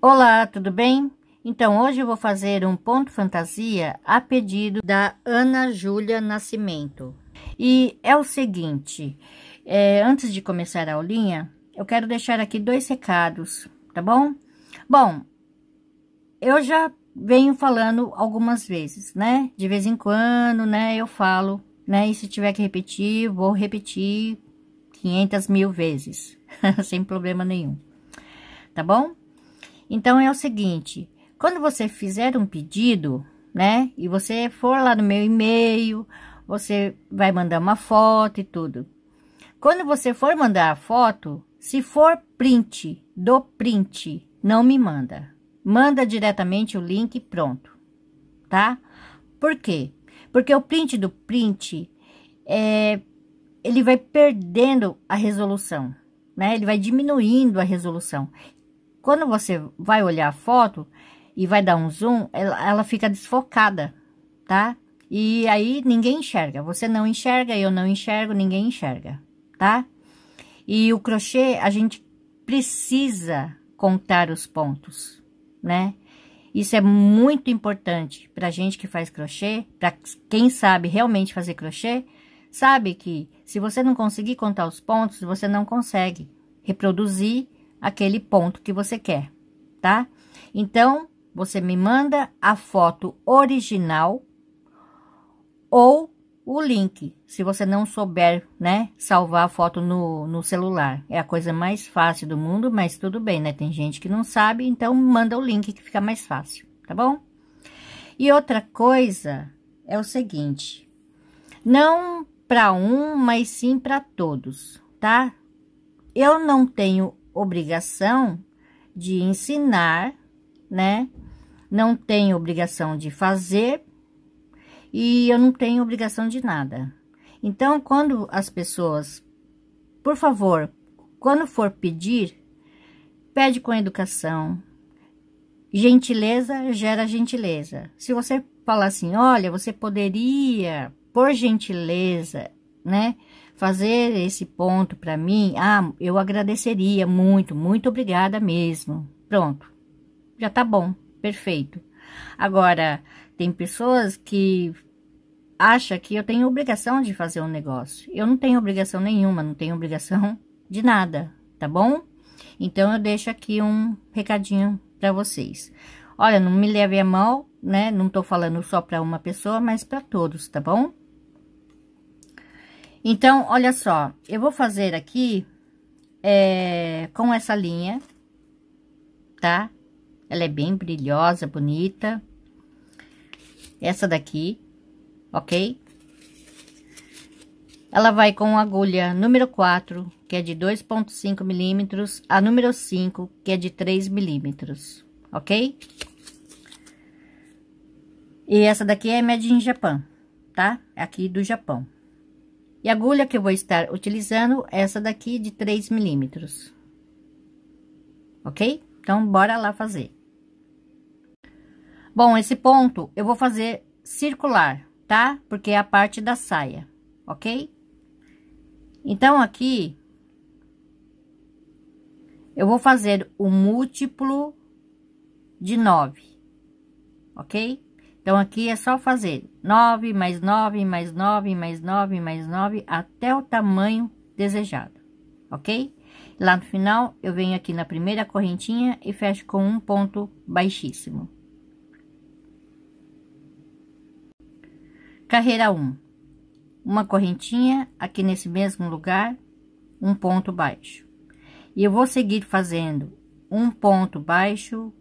Olá, tudo bem? Então, hoje eu vou fazer um ponto fantasia a pedido da Ana Júlia Nascimento. E é o seguinte, é, antes de começar a aulinha, eu quero deixar aqui dois recados, tá bom? Bom, eu já venho falando algumas vezes, né? De vez em quando, né, eu falo, né? E se tiver que repetir, vou repetir 500 mil vezes, sem problema nenhum, tá bom? Então, é o seguinte, quando você fizer um pedido, né, e você for lá no meu e-mail, você vai mandar uma foto e tudo. Quando você for mandar a foto, se for print do print, não me manda. Manda diretamente o link e pronto, tá? Por quê? Porque o print do print, é, ele vai perdendo a resolução, né? Ele vai diminuindo a resolução. Quando você vai olhar a foto e vai dar um zoom, ela, ela fica desfocada, tá? E aí ninguém enxerga. Você não enxerga, eu não enxergo, ninguém enxerga, tá? E o crochê, a gente precisa contar os pontos, né? Isso é muito importante pra gente que faz crochê, pra quem sabe realmente fazer crochê, sabe que se você não conseguir contar os pontos, você não consegue reproduzir aquele ponto que você quer, tá? Então, você me manda a foto original ou o link, se você não souber, né, salvar a foto no, no celular. É a coisa mais fácil do mundo, mas tudo bem, né? Tem gente que não sabe, então manda o link que fica mais fácil, tá bom? E outra coisa é o seguinte, não para um, mas sim para todos, tá? Eu não tenho obrigação de ensinar, né? Não tenho obrigação de fazer e eu não tenho obrigação de nada. Então, quando as pessoas, por favor, quando for pedir, pede com educação. Gentileza gera gentileza. Se você falar assim, olha, você poderia, por gentileza, né? fazer esse ponto para mim, ah, eu agradeceria muito, muito obrigada mesmo. Pronto. Já tá bom, perfeito. Agora, tem pessoas que acham que eu tenho obrigação de fazer um negócio. Eu não tenho obrigação nenhuma, não tenho obrigação de nada, tá bom? Então eu deixo aqui um recadinho para vocês. Olha, não me leve a mal, né? Não tô falando só para uma pessoa, mas para todos, tá bom? Então, olha só, eu vou fazer aqui é, com essa linha, tá? Ela é bem brilhosa, bonita. Essa daqui, ok? Ela vai com agulha número 4, que é de 2,5 milímetros, a número 5, que é de 3 milímetros, ok? E essa daqui é Made in Japan, tá? É aqui do Japão. E agulha que eu vou estar utilizando é essa daqui de 3 milímetros. Ok? Então, bora lá fazer. Bom, esse ponto eu vou fazer circular, tá? Porque é a parte da saia, ok? Então, aqui, eu vou fazer o múltiplo de 9, ok? Então, aqui é só fazer 9, mais 9, mais 9, mais 9, mais 9, até o tamanho desejado, ok? Lá no final, eu venho aqui na primeira correntinha e fecho com um ponto baixíssimo. Carreira 1. Uma correntinha aqui nesse mesmo lugar, um ponto baixo. E eu vou seguir fazendo um ponto baixo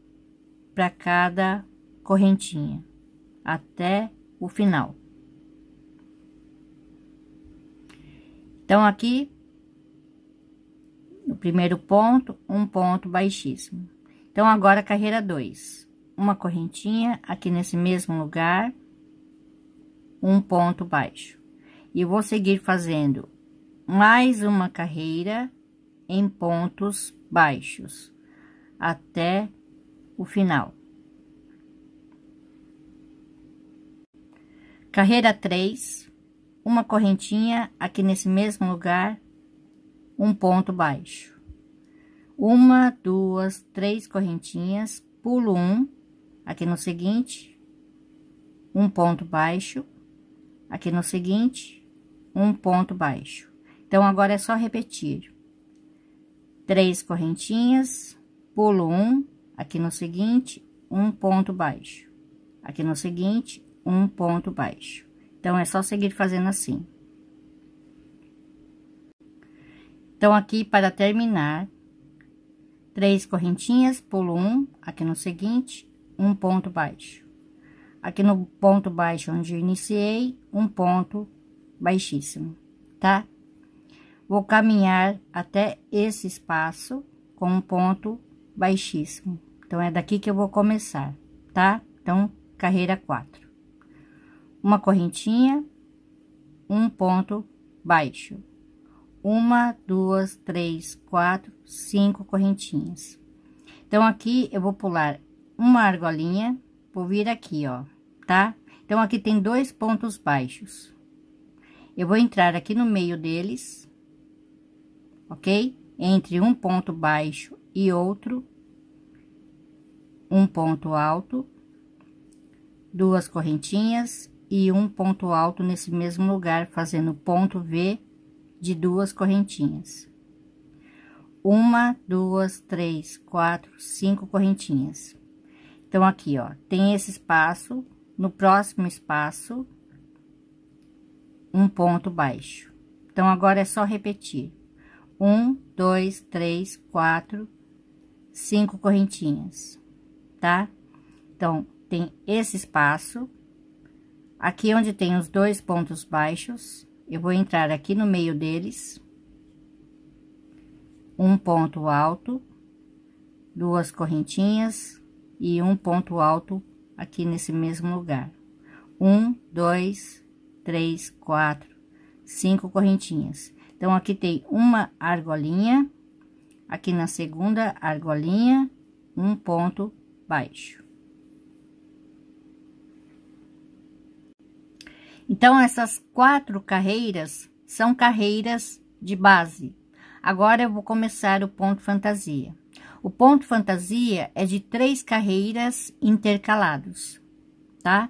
para cada correntinha até o final. Então, aqui, no primeiro ponto, um ponto baixíssimo. Então, agora, carreira 2. Uma correntinha aqui nesse mesmo lugar, um ponto baixo. E vou seguir fazendo mais uma carreira em pontos baixos até o final. Carreira 3, uma correntinha aqui nesse mesmo lugar, um ponto baixo. Uma, duas, três correntinhas, pulo um, aqui no seguinte, um ponto baixo, aqui no seguinte, um ponto baixo. Então, agora é só repetir. Três correntinhas, pulo um, aqui no seguinte, um ponto baixo. Aqui no seguinte, um ponto baixo. Então, é só seguir fazendo assim. Então, aqui para terminar, três correntinhas, pulo um, aqui no seguinte, um ponto baixo. Aqui no ponto baixo onde eu iniciei, um ponto baixíssimo, tá? Vou caminhar até esse espaço com um ponto baixíssimo. Então, é daqui que eu vou começar, tá? Então, carreira quatro uma correntinha, um ponto baixo, uma, duas, três, quatro, cinco correntinhas. Então, aqui eu vou pular uma argolinha, vou vir aqui, ó, tá? Então, aqui tem dois pontos baixos. Eu vou entrar aqui no meio deles, ok? Entre um ponto baixo e outro, um ponto alto, duas correntinhas e um ponto alto nesse mesmo lugar, fazendo ponto V de duas correntinhas. Uma, duas, três, quatro, cinco correntinhas. Então, aqui, ó, tem esse espaço, no próximo espaço, um ponto baixo. Então, agora é só repetir. Um, dois, três, quatro, cinco correntinhas, tá? Então, tem esse espaço, Aqui é onde tem os dois pontos baixos, eu vou entrar aqui no meio deles. Um ponto alto, duas correntinhas e um ponto alto aqui nesse mesmo lugar. Um, dois, três, quatro, cinco correntinhas. Então, aqui tem uma argolinha, aqui na segunda argolinha, um ponto baixo. Então, essas quatro carreiras são carreiras de base. Agora eu vou começar o ponto fantasia. O ponto fantasia é de três carreiras intercalados, tá?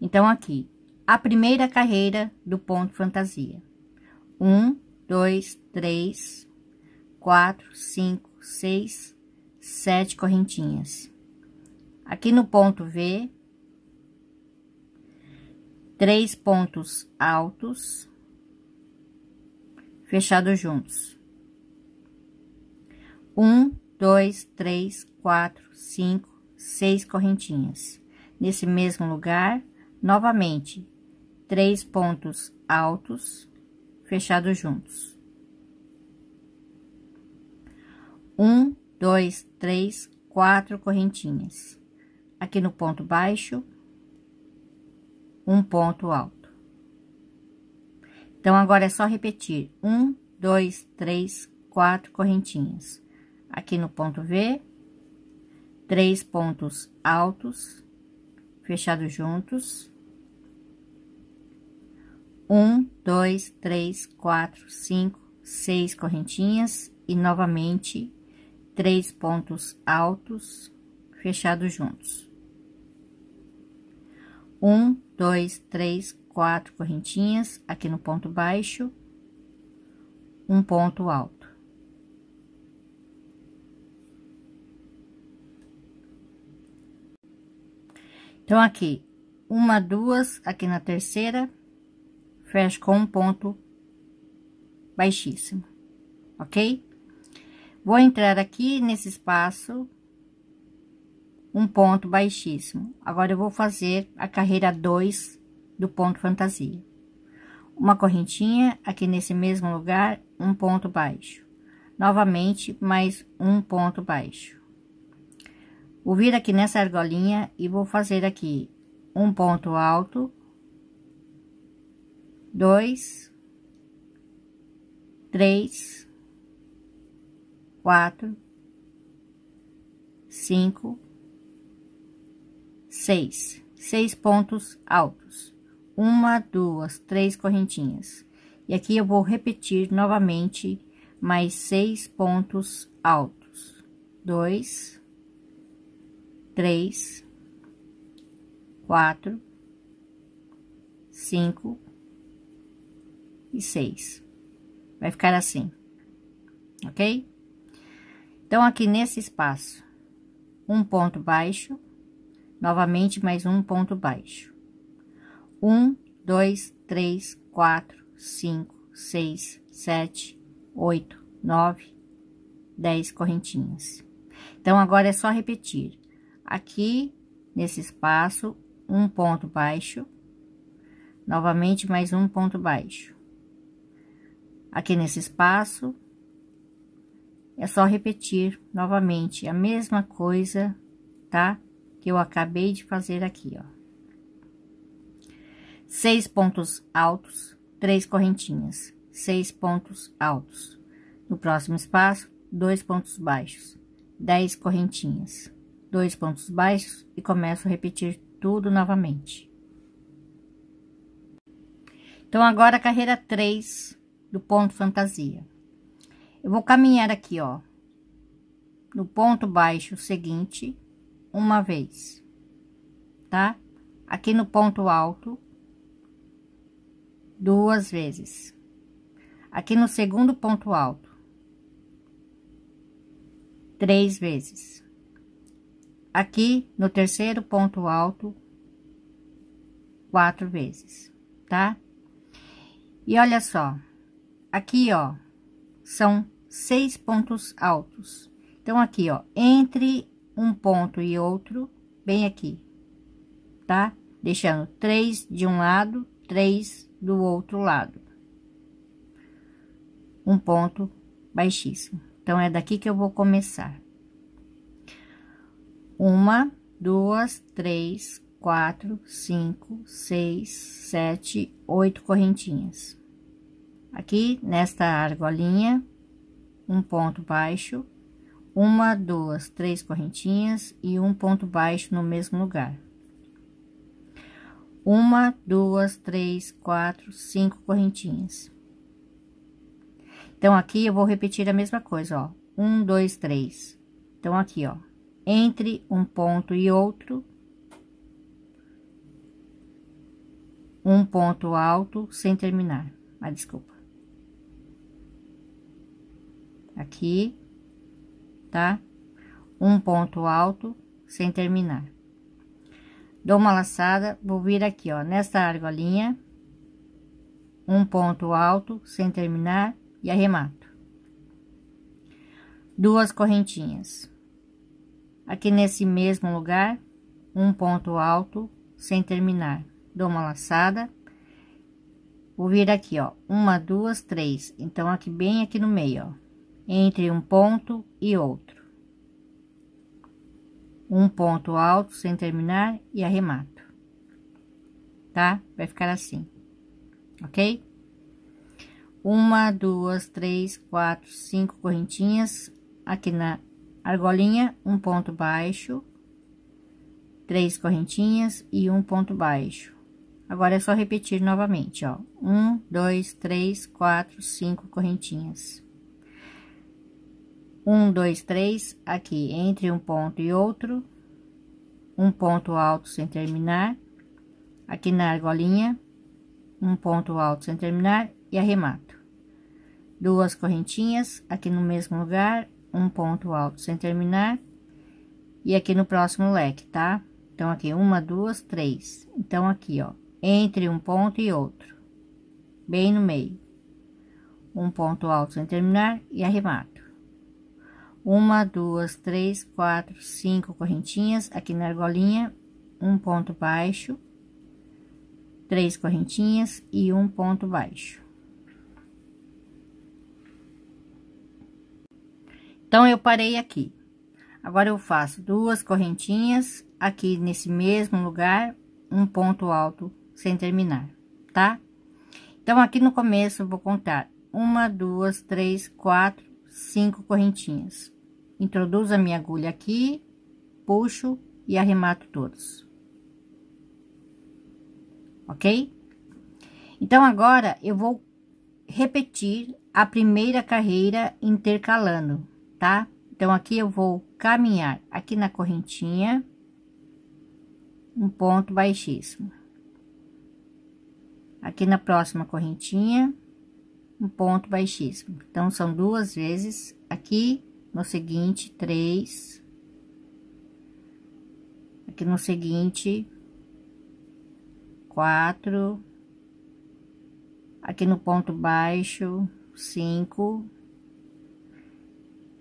Então, aqui, a primeira carreira do ponto fantasia. Um, dois, três, quatro, cinco, seis, sete correntinhas. Aqui no ponto V, três pontos altos fechados juntos. Um, dois, três, quatro, cinco, seis correntinhas. Nesse mesmo lugar, novamente, três pontos altos fechados juntos. Um, dois, três, quatro correntinhas. Aqui no ponto baixo, um ponto alto. Então, agora é só repetir. Um, dois, três, quatro correntinhas. Aqui no ponto V, três pontos altos, fechados juntos. Um, dois, três, quatro, cinco, seis correntinhas e novamente três pontos altos, fechados juntos. Um, dois, três, quatro correntinhas aqui no ponto baixo, um ponto alto. Então, aqui, uma, duas, aqui na terceira, fecho com um ponto baixíssimo, ok? Vou entrar aqui nesse espaço um ponto baixíssimo. Agora, eu vou fazer a carreira 2 do ponto fantasia. Uma correntinha aqui nesse mesmo lugar, um ponto baixo. Novamente, mais um ponto baixo. Vou vir aqui nessa argolinha e vou fazer aqui um ponto alto, dois, três, quatro, cinco, Seis. Seis pontos altos. Uma, duas, três correntinhas. E aqui eu vou repetir novamente mais seis pontos altos. Dois, três, quatro, cinco e seis. Vai ficar assim, ok? Então, aqui nesse espaço, um ponto baixo, Novamente, mais um ponto baixo. Um, dois, três, quatro, cinco, seis, sete, oito, nove, dez correntinhas. Então, agora é só repetir. Aqui, nesse espaço, um ponto baixo. Novamente, mais um ponto baixo. Aqui nesse espaço, é só repetir novamente a mesma coisa, tá? que eu acabei de fazer aqui, ó. Seis pontos altos, três correntinhas, seis pontos altos. No próximo espaço, dois pontos baixos, dez correntinhas, dois pontos baixos e começo a repetir tudo novamente. Então, agora a carreira 3 do ponto fantasia. Eu vou caminhar aqui, ó, no ponto baixo seguinte, uma vez, tá? Aqui no ponto alto, duas vezes. Aqui no segundo ponto alto, três vezes. Aqui no terceiro ponto alto, quatro vezes, tá? E olha só, aqui ó, são seis pontos altos. Então, aqui ó, entre um ponto e outro bem aqui, tá? Deixando três de um lado, três do outro lado. Um ponto baixíssimo. Então, é daqui que eu vou começar. Uma, duas, três, quatro, cinco, seis, sete, oito correntinhas. Aqui, nesta argolinha, um ponto baixo, uma, duas, três correntinhas e um ponto baixo no mesmo lugar. Uma, duas, três, quatro, cinco correntinhas. Então, aqui eu vou repetir a mesma coisa, ó. Um, dois, três. Então, aqui, ó. Entre um ponto e outro, um ponto alto sem terminar. Ah, desculpa. Aqui, tá? Um ponto alto sem terminar. Dou uma laçada, vou vir aqui, ó, nesta argolinha, um ponto alto sem terminar e arremato. Duas correntinhas. Aqui nesse mesmo lugar, um ponto alto sem terminar. Dou uma laçada, vou vir aqui, ó, uma, duas, três. Então, aqui bem aqui no meio, ó entre um ponto e outro. Um ponto alto sem terminar e arremato. Tá? Vai ficar assim, ok? Uma, duas, três, quatro, cinco correntinhas aqui na argolinha, um ponto baixo, três correntinhas e um ponto baixo. Agora é só repetir novamente, ó. Um, dois, três, quatro, cinco correntinhas. Um, dois, três, aqui, entre um ponto e outro, um ponto alto sem terminar, aqui na argolinha, um ponto alto sem terminar e arremato. Duas correntinhas, aqui no mesmo lugar, um ponto alto sem terminar e aqui no próximo leque, tá? Então, aqui, uma, duas, três. Então, aqui, ó, entre um ponto e outro, bem no meio. Um ponto alto sem terminar e arremato uma, duas, três, quatro, cinco correntinhas aqui na argolinha, um ponto baixo, três correntinhas e um ponto baixo. Então, eu parei aqui. Agora, eu faço duas correntinhas aqui nesse mesmo lugar, um ponto alto sem terminar, tá? Então, aqui no começo, eu vou contar uma, duas, três, quatro, cinco correntinhas introduzo a minha agulha aqui, puxo e arremato todos. Ok? Então, agora, eu vou repetir a primeira carreira intercalando, tá? Então, aqui eu vou caminhar aqui na correntinha, um ponto baixíssimo. Aqui na próxima correntinha, um ponto baixíssimo. Então, são duas vezes aqui no seguinte, três. Aqui no seguinte, quatro. Aqui no ponto baixo, cinco.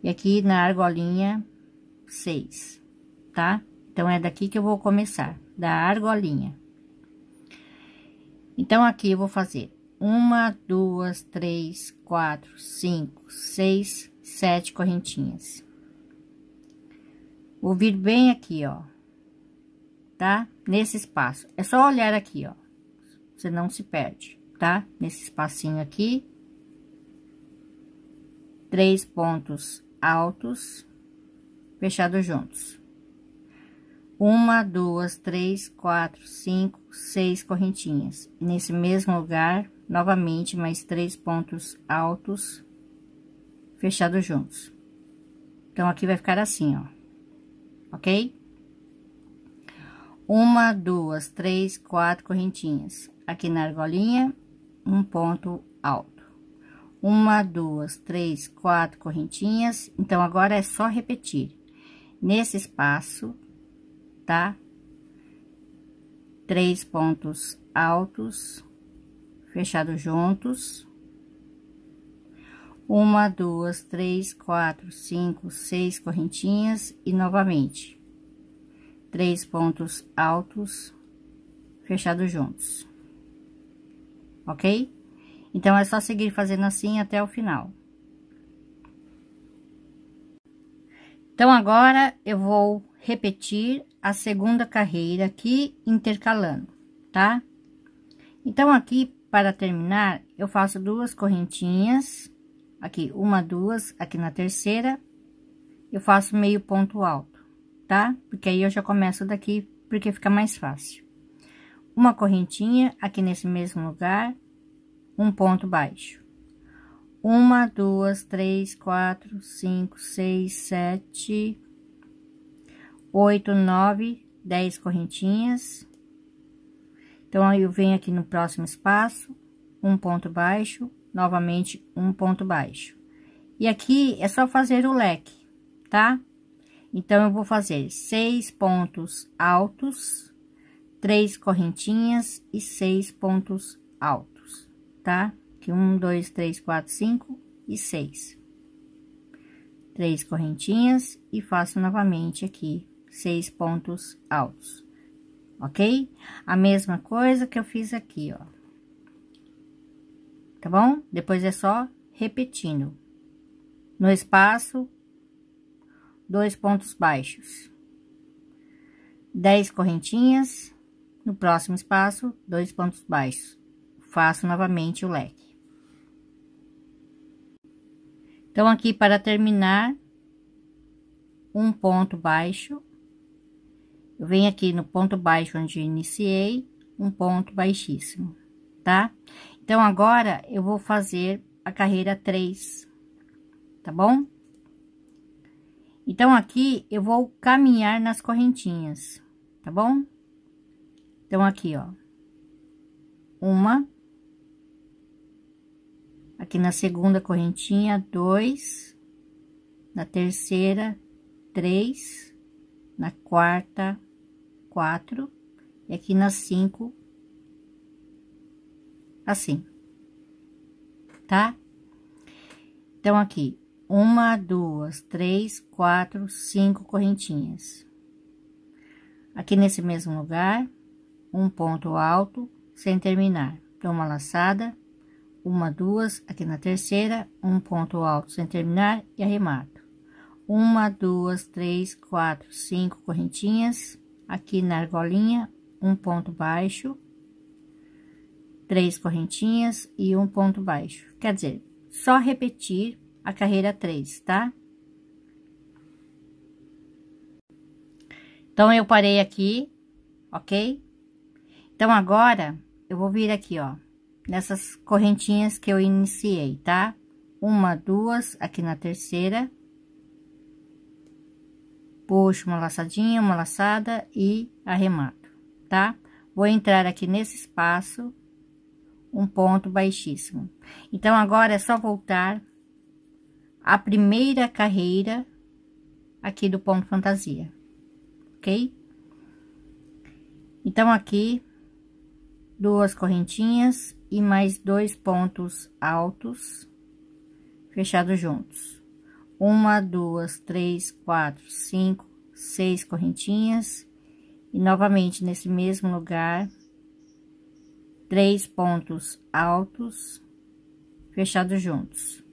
E aqui na argolinha, seis, tá? Então, é daqui que eu vou começar, da argolinha. Então, aqui eu vou fazer uma, duas, três, quatro, cinco, seis, sete correntinhas. Vou vir bem aqui, ó, tá? Nesse espaço. É só olhar aqui, ó. Você não se perde, tá? Nesse espacinho aqui. Três pontos altos, fechados juntos. Uma, duas, três, quatro, cinco, seis correntinhas. Nesse mesmo lugar, novamente, mais três pontos altos, fechados juntos. Então, aqui vai ficar assim, ó. Ok? Uma, duas, três, quatro correntinhas. Aqui na argolinha, um ponto alto. Uma, duas, três, quatro correntinhas. Então, agora é só repetir. Nesse espaço, tá? Três pontos altos, fechados juntos uma, duas, três, quatro, cinco, seis correntinhas e novamente três pontos altos fechados juntos, ok? Então, é só seguir fazendo assim até o final. Então, agora eu vou repetir a segunda carreira aqui intercalando, tá? Então, aqui para terminar, eu faço duas correntinhas aqui uma, duas, aqui na terceira, eu faço meio ponto alto, tá? Porque aí eu já começo daqui, porque fica mais fácil. Uma correntinha aqui nesse mesmo lugar, um ponto baixo. Uma, duas, três, quatro, cinco, seis, sete, oito, nove, dez correntinhas. Então, aí eu venho aqui no próximo espaço, um ponto baixo, novamente um ponto baixo. E aqui é só fazer o leque, tá? Então, eu vou fazer seis pontos altos, três correntinhas e seis pontos altos, tá? Que um, dois, três, quatro, cinco e seis. Três correntinhas e faço novamente aqui seis pontos altos, ok? A mesma coisa que eu fiz aqui, ó tá bom? Depois é só repetindo. No espaço, dois pontos baixos. 10 correntinhas, no próximo espaço, dois pontos baixos. Faço novamente o leque. Então, aqui para terminar, um ponto baixo. Eu venho aqui no ponto baixo onde iniciei, um ponto baixíssimo, tá? Então, agora, eu vou fazer a carreira 3, tá bom? Então, aqui, eu vou caminhar nas correntinhas, tá bom? Então, aqui, ó. Uma. Aqui na segunda correntinha, dois. Na terceira, três. Na quarta, quatro. E aqui nas cinco, assim, tá? Então, aqui, uma, duas, três, quatro, cinco correntinhas. Aqui nesse mesmo lugar, um ponto alto sem terminar. Dou então, uma laçada, uma, duas, aqui na terceira, um ponto alto sem terminar e arremato. Uma, duas, três, quatro, cinco correntinhas. Aqui na argolinha, um ponto baixo, três correntinhas e um ponto baixo. Quer dizer, só repetir a carreira três, tá? Então, eu parei aqui, ok? Então, agora, eu vou vir aqui, ó, nessas correntinhas que eu iniciei, tá? Uma, duas, aqui na terceira. Puxo uma laçadinha, uma laçada e arremato, tá? Vou entrar aqui nesse espaço um ponto baixíssimo. Então, agora é só voltar a primeira carreira aqui do ponto fantasia, ok? Então, aqui, duas correntinhas e mais dois pontos altos fechados juntos. Uma, duas, três, quatro, cinco, seis correntinhas. E novamente, nesse mesmo lugar, três pontos altos fechados juntos.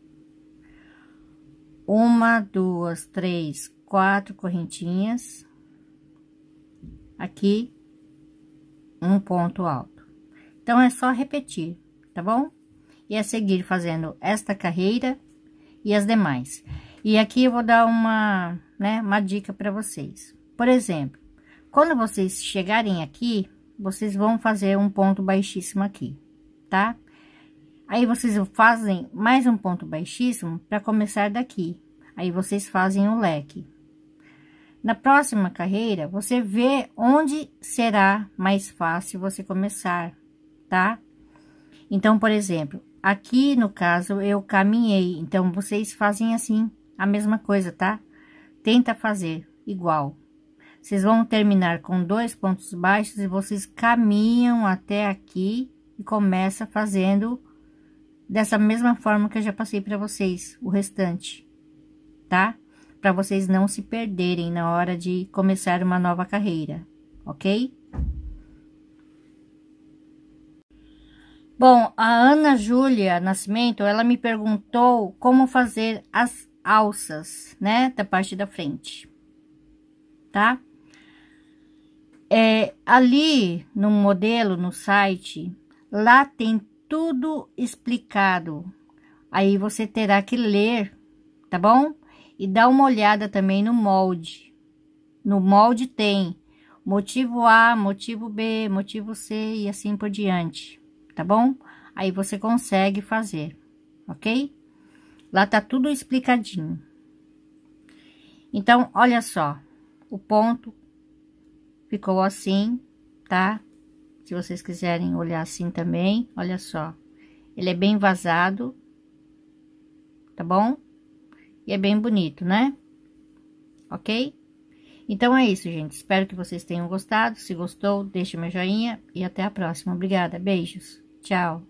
Uma, duas, três, quatro correntinhas. Aqui, um ponto alto. Então, é só repetir, tá bom? E a seguir fazendo esta carreira e as demais. E aqui eu vou dar uma, né, uma dica para vocês. Por exemplo, quando vocês chegarem aqui, vocês vão fazer um ponto baixíssimo aqui, tá? Aí, vocês fazem mais um ponto baixíssimo para começar daqui. Aí, vocês fazem o leque. Na próxima carreira, você vê onde será mais fácil você começar, tá? Então, por exemplo, aqui no caso eu caminhei, então vocês fazem assim, a mesma coisa, tá? Tenta fazer igual. Vocês vão terminar com dois pontos baixos e vocês caminham até aqui e começa fazendo dessa mesma forma que eu já passei para vocês, o restante, tá? Para vocês não se perderem na hora de começar uma nova carreira, ok? Bom, a Ana Júlia Nascimento, ela me perguntou como fazer as alças, né, da parte da frente, tá? É, ali no modelo, no site, lá tem tudo explicado. Aí você terá que ler, tá bom? E dá uma olhada também no molde. No molde tem motivo A, motivo B, motivo C e assim por diante, tá bom? Aí você consegue fazer, ok? Lá tá tudo explicadinho. Então, olha só, o ponto Ficou assim, tá? Se vocês quiserem olhar assim também, olha só. Ele é bem vazado, tá bom? E é bem bonito, né? Ok? Então é isso, gente. Espero que vocês tenham gostado. Se gostou, deixe meu joinha e até a próxima. Obrigada, beijos. Tchau.